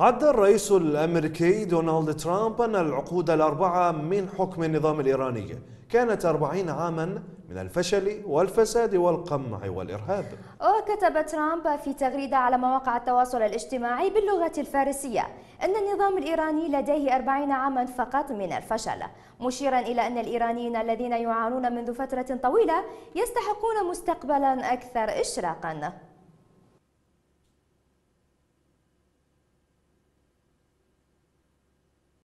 عد الرئيس الأمريكي دونالد ترامب أن العقود الأربعة من حكم النظام الإيراني كانت أربعين عاما من الفشل والفساد والقمع والإرهاب وكتب ترامب في تغريدة على مواقع التواصل الاجتماعي باللغة الفارسية أن النظام الإيراني لديه أربعين عاما فقط من الفشل مشيرا إلى أن الإيرانيين الذين يعانون منذ فترة طويلة يستحقون مستقبلا أكثر إشراقا